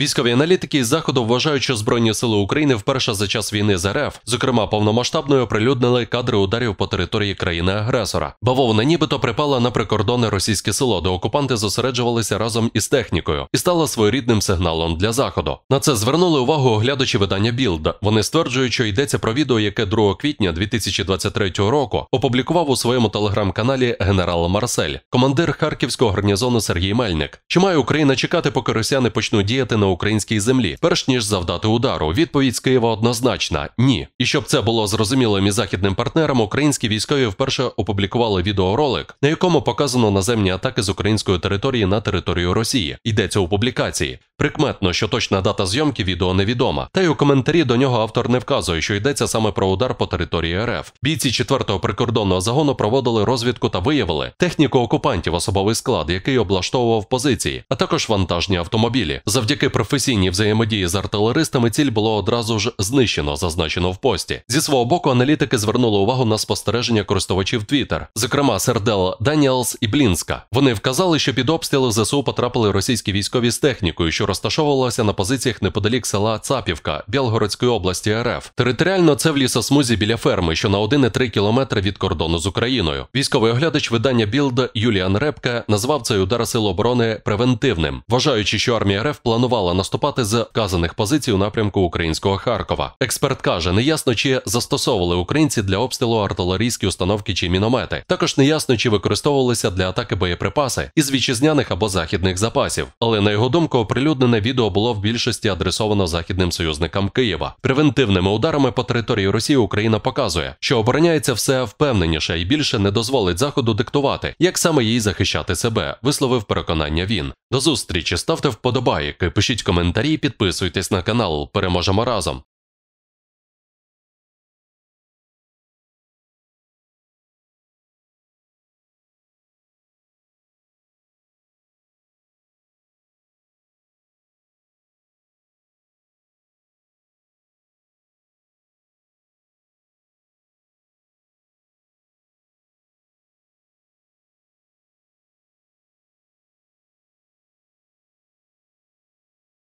Військові аналітики із заходу вважають, що Збройні сили України вперше за час війни з РФ, зокрема повномасштабною, оприлюднили кадри ударів по території країни-агресора. Бавовна нібито припала на прикордонне російське село, де окупанти зосереджувалися разом із технікою і стала своєрідним сигналом для заходу. На це звернули увагу оглядачі видання Білд. Вони стверджують, що йдеться про відео, яке 2 квітня 2023 року опублікував у своєму телеграм-каналі генерал Марсель, командир харківського гарнізону Сергій Мельник. Чи має Україна чекати, поки росіяни почнуть діяти на українській землі, перш ніж завдати удару. Відповідь з Києва однозначна ні. І щоб це було зрозумілим і західним партнерам, українські військові вперше опублікували відеоролик, на якому показано наземні атаки з української території на територію Росії. Йдеться у публікації. Прикметно, що точна дата зйомки відео невідома, та й у коментарі до нього автор не вказує, що йдеться саме про удар по території РФ. Бійці 4-го прикордонного загону проводили розвідку та виявили техніку окупантів, особовий склад, який облаштовував позиції, а також вантажні автомобілі. Завдяки професійній взаємодії з артилеристами ціль було одразу ж знищено, зазначено в пості. Зі свого боку, аналітики звернули увагу на спостереження користувачів Twitter, зокрема Сердел Даніелс і Блінська. Вони вказали, що під обстріли ЗСУ потрапили російські військові з технікою. що що розташовувалася на позиціях неподалік села Цапівка Білгородської області РФ. Територіально це в лісосмузі біля ферми, що на 1,3 кілометри від кордону з Україною. Військовий оглядач видання Білд Юліан Репка назвав цей удар сил оборони превентивним, вважаючи, що армія РФ планувала наступати з вказаних позицій у напрямку українського Харкова. Експерт каже, неясно, чи застосовували українці для обстрілу артилерійські установки чи міномети. Також неясно, чи використовувалися для атаки боєприпаси із вітчизняних або західних запасів. Але на його думку, оприлюднення оприлюднене відео було в більшості адресовано західним союзникам Києва. Превентивними ударами по території Росії Україна показує, що обороняється все впевненіше і більше не дозволить Заходу диктувати, як саме їй захищати себе, висловив переконання він. До зустрічі ставте вподобайки, пишіть коментарі, підписуйтесь на канал. Переможемо разом.